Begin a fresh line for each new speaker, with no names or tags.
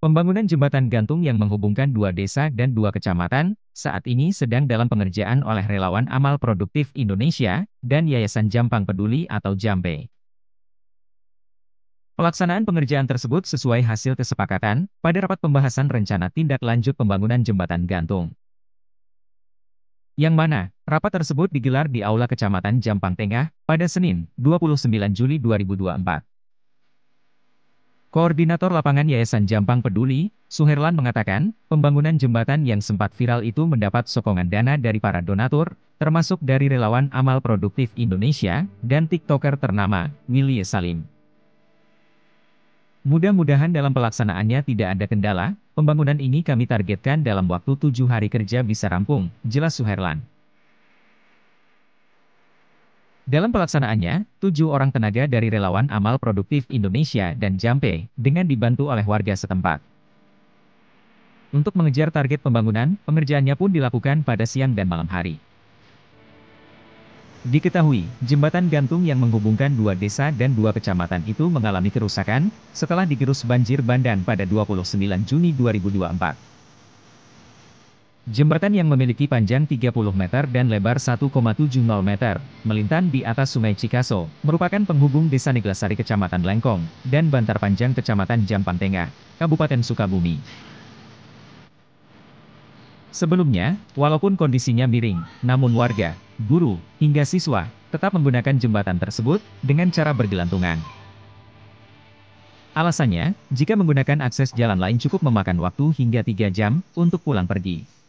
Pembangunan jembatan gantung yang menghubungkan dua desa dan dua kecamatan, saat ini sedang dalam pengerjaan oleh relawan Amal Produktif Indonesia dan Yayasan Jampang Peduli atau Jampe. Pelaksanaan pengerjaan tersebut sesuai hasil kesepakatan pada rapat pembahasan rencana tindak lanjut pembangunan jembatan gantung. Yang mana, rapat tersebut digelar di Aula Kecamatan Jampang Tengah pada Senin, 29 Juli 2024. Koordinator lapangan Yayasan Jampang Peduli, Suherlan mengatakan, pembangunan jembatan yang sempat viral itu mendapat sokongan dana dari para donatur, termasuk dari relawan Amal Produktif Indonesia dan TikToker ternama, Willy Salim. Mudah-mudahan dalam pelaksanaannya tidak ada kendala, pembangunan ini kami targetkan dalam waktu tujuh hari kerja bisa rampung, jelas Suherlan. Dalam pelaksanaannya, tujuh orang tenaga dari Relawan Amal Produktif Indonesia dan Jampe dengan dibantu oleh warga setempat. Untuk mengejar target pembangunan, pengerjaannya pun dilakukan pada siang dan malam hari. Diketahui, jembatan gantung yang menghubungkan dua desa dan dua kecamatan itu mengalami kerusakan setelah digerus banjir bandang pada 29 Juni 2024. Jembatan yang memiliki panjang 30 meter dan lebar 1,70 meter, melintan di atas sungai Cikaso, merupakan penghubung desa Neglasari Kecamatan Lengkong, dan Bantar Panjang Kecamatan Jampan Tengah, Kabupaten Sukabumi. Sebelumnya, walaupun kondisinya miring, namun warga, guru, hingga siswa, tetap menggunakan jembatan tersebut, dengan cara bergelantungan. Alasannya, jika menggunakan akses jalan lain cukup memakan waktu hingga 3 jam, untuk pulang pergi.